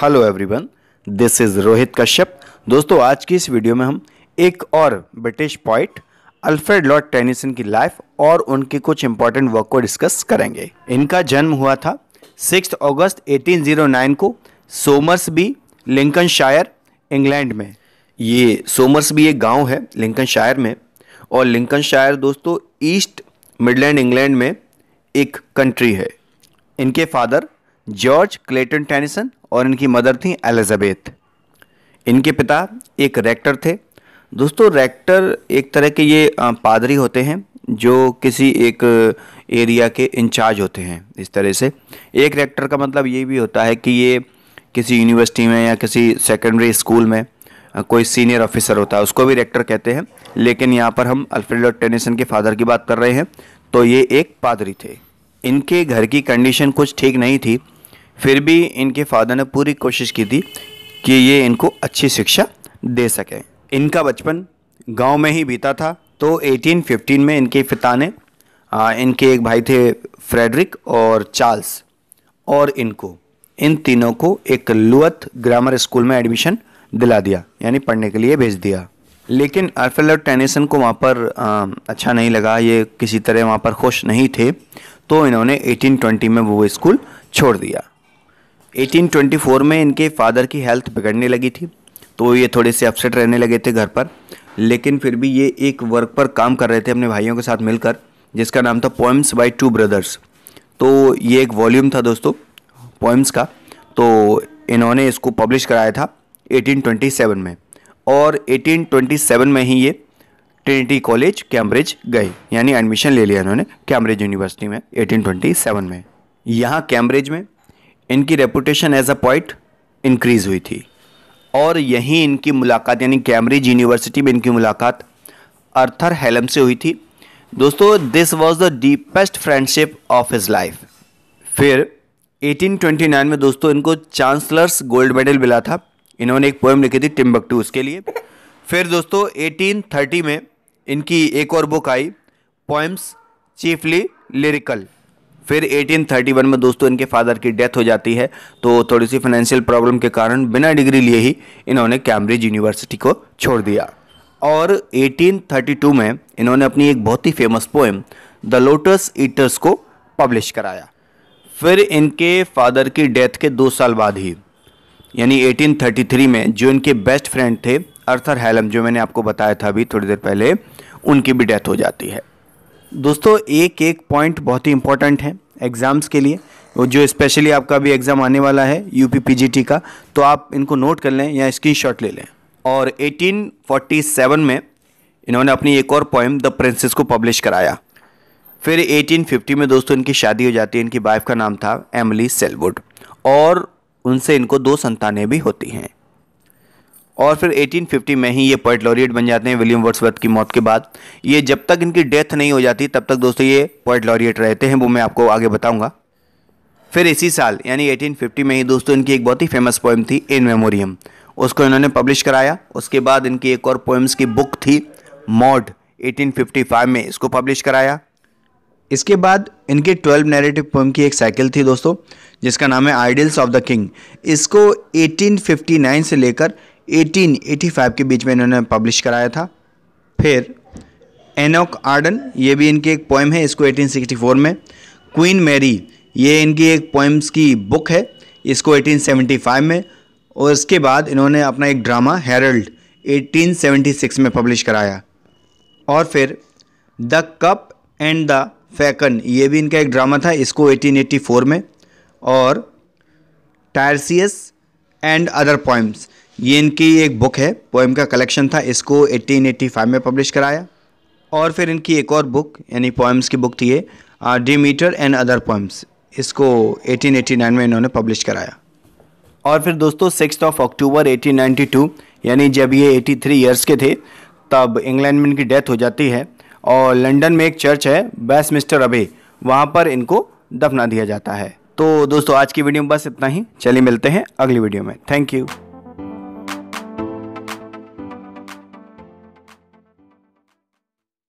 hello everyone this is Rohit Kashyap दोस्तों आज की इस वीडियो में हम एक और British poet Alfred Lord Tennyson की लाइफ और उनके कुछ इंपॉर्टेंट वर्क को डिस्कस करेंगे इनका जन्म हुआ था सिक्स अगस्त 1809 को सोमर्स लिंकन शायर इंग्लैंड में ये सोमर्स भी एक गांव है लिंकन शायर में और लिंकन शायर दोस्तों ईस्ट मिडलैंड इंग्लैंड में एक कंट्री है इनके फादर जॉर्ज क्लेटन टेनिसन और इनकी मदर थी एलिजाबेथ इनके पिता एक रेक्टर थे दोस्तों रेक्टर एक तरह के ये पादरी होते हैं जो किसी एक एरिया के इंचार्ज होते हैं इस तरह से एक रेक्टर का मतलब ये भी होता है कि ये किसी यूनिवर्सिटी में या किसी सेकेंडरी स्कूल में कोई सीनियर ऑफिसर होता है उसको भी रेक्टर कहते हैं लेकिन यहाँ पर हम अल्फ्रेडो टेनिसन के फादर की बात कर रहे हैं तो ये एक पादरी थे इनके घर की कंडीशन कुछ ठीक नहीं थी फिर भी इनके फादर ने पूरी कोशिश की थी कि ये इनको अच्छी शिक्षा दे सकें इनका बचपन गांव में ही बीता था तो 1815 में इनके पिता ने इनके एक भाई थे फ्रेडरिक और चार्ल्स और इनको इन तीनों को एक लुअत ग्रामर स्कूल में एडमिशन दिला दिया यानी पढ़ने के लिए भेज दिया लेकिन अल्फ्रेड टेनिसन को वहाँ पर आ, अच्छा नहीं लगा ये किसी तरह वहाँ पर खुश नहीं थे तो इन्होंने 1820 में वो स्कूल छोड़ दिया 1824 में इनके फादर की हेल्थ बिगड़ने लगी थी तो ये थोड़े से अपसेट रहने लगे थे घर पर लेकिन फिर भी ये एक वर्क पर काम कर रहे थे अपने भाइयों के साथ मिलकर जिसका नाम था पोइम्स बाय टू ब्रदर्स तो ये एक वॉल्यूम था दोस्तों पोइम्स का तो इन्होंने इसको पब्लिश कराया था 1827 में और 1827 में ही ये ट्रिनिटी कॉलेज कैम्ब्रिज गए यानी एडमिशन ले लिया इन्होंने कैम्ब्रिज यूनिवर्सिटी में 1827 में यहाँ कैम्ब्रिज में इनकी reputation as a poet increase हुई थी और यहीं इनकी मुलाकात यानी कैम्ब्रिज यूनिवर्सिटी में इनकी मुलाकात अर्थर हेलम से हुई थी दोस्तों this was the deepest friendship of his life फिर 1829 में दोस्तों इनको चांसलर्स गोल्ड मेडल मिला था इन्होंने एक पोएम लिखी थी टिम्बक टू उसके लिए फिर दोस्तों 1830 में इनकी एक और बुक आई पोएम्स चीफली लिरिकल फिर 1831 में दोस्तों इनके फादर की डेथ हो जाती है तो थोड़ी सी फाइनेंशियल प्रॉब्लम के कारण बिना डिग्री लिए ही इन्होंने कैम्ब्रिज यूनिवर्सिटी को छोड़ दिया और 1832 में इन्होंने अपनी एक बहुत ही famous poem the lotus eaters को पब्लिश कराया फिर इनके फादर की डेथ के दो साल बाद ही यानी 1833 में जो इनके बेस्ट फ्रेंड थे अर्थर हैलम जो मैंने आपको बताया था अभी थोड़ी देर पहले उनकी भी डेथ हो जाती है दोस्तों एक एक पॉइंट बहुत ही इंपॉर्टेंट है एग्ज़ाम्स के लिए जो स्पेशली आपका भी एग्ज़ाम आने वाला है यू पी का तो आप इनको नोट कर लें या स्क्रीन ले लें और 1847 में इन्होंने अपनी एक और पोएम द प्रिंसेस को पब्लिश कराया फिर 1850 में दोस्तों इनकी शादी हो जाती है इनकी वाइफ का नाम था एमली सेलवुड और उनसे इनको दो संतानें भी होती हैं और फिर 1850 में ही ये पोइट लॉरिएट बन जाते हैं विलियम वर्ड्सवर्थ की मौत के बाद ये जब तक इनकी डेथ नहीं हो जाती तब तक दोस्तों ये पोइट लॉरिएट रहते हैं वो मैं आपको आगे बताऊंगा फिर इसी साल यानी 1850 में ही दोस्तों इनकी एक बहुत ही फेमस पोइम थी इन मेमोरियम उसको इन्होंने पब्लिश कराया उसके बाद इनकी एक और पोइम्स की बुक थी मॉड एटीन में इसको पब्लिश कराया इसके बाद इनके ट्वेल्व नेरेटिव पोइम की एक साइकिल थी दोस्तों जिसका नाम है आइडल्स ऑफ द किंग इसको एटीन से लेकर 1885 के बीच में इन्होंने पब्लिश कराया था फिर एनोक आर्डन ये भी इनकी एक पोएम है इसको 1864 में क्वीन मैरी ये इनकी एक पोएम्स की बुक है इसको 1875 में और इसके बाद इन्होंने अपना एक ड्रामा हेरल्ड 1876 में पब्लिश कराया और फिर the cup and the falcon ये भी इनका एक ड्रामा था इसको 1884 में और टायरसियस एंड अदर पोइम्स ये इनकी एक बुक है पोइम का कलेक्शन था इसको 1885 में पब्लिश कराया और फिर इनकी एक और बुक यानी पोइम्स की बुक थी ये Demeter and other poems इसको 1889 में इन्होंने पब्लिश कराया और फिर दोस्तों सिक्स ऑफ अक्टूबर 1892 यानी जब ये 83 ईयर्स के थे तब इंग्लैंड में इनकी डेथ हो जाती है और लंदन में एक चर्च है बेस्ट मिस्टर अबे वहाँ पर इनको दफना दिया जाता है तो दोस्तों आज की वीडियो में बस इतना ही चलिए मिलते हैं अगली वीडियो में थैंक यू